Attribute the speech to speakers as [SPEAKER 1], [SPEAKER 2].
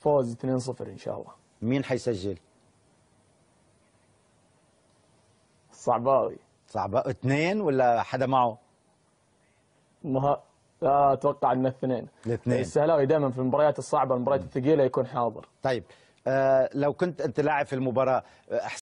[SPEAKER 1] فوز 2-0 ان شاء الله مين حيسجل؟
[SPEAKER 2] صعباوي صعباوي اثنين ولا حدا معه؟ ما آه، لا اتوقع ان الاثنين الاثنين السهلاوي دائما في المباريات الصعبه المباريات الثقيله يكون حاضر طيب آه لو كنت انت لاعب في المباراه آه،